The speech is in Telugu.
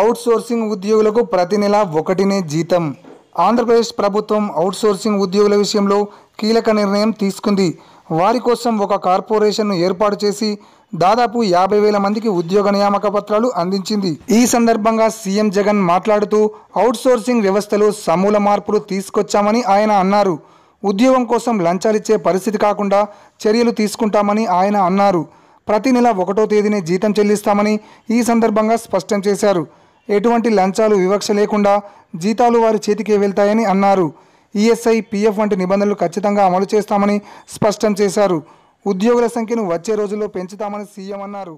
అవుట్సోర్సింగ్ ఉద్యోగులకు ప్రతి నెల ఒకటినే జీతం ఆంధ్రప్రదేశ్ ప్రభుత్వం అవుట్సోర్సింగ్ ఉద్యోగుల విషయంలో కీలక నిర్ణయం తీసుకుంది వారి కోసం ఒక కార్పొరేషన్ను ఏర్పాటు చేసి దాదాపు యాభై వేల మందికి ఉద్యోగ నియామక పత్రాలు అందించింది ఈ సందర్భంగా సీఎం జగన్ మాట్లాడుతూ అవుట్సోర్సింగ్ వ్యవస్థలో సమూల మార్పులు తీసుకొచ్చామని ఆయన అన్నారు ఉద్యోగం కోసం లంచాలిచ్చే పరిస్థితి కాకుండా చర్యలు తీసుకుంటామని ఆయన అన్నారు ప్రతి నెల ఒకటో తేదీనే జీతం చెల్లిస్తామని ఈ సందర్భంగా స్పష్టం చేశారు ఎటువంటి లంచాలు వివక్ష లేకుండా జీతాలు వారి చేతికే వెళ్తాయని అన్నారు ఈఎస్ఐ పీఎఫ్ వంటి నిబంధనలు ఖచ్చితంగా అమలు చేస్తామని స్పష్టం చేశారు ఉద్యోగుల సంఖ్యను వచ్చే రోజుల్లో పెంచుతామని సీఎం అన్నారు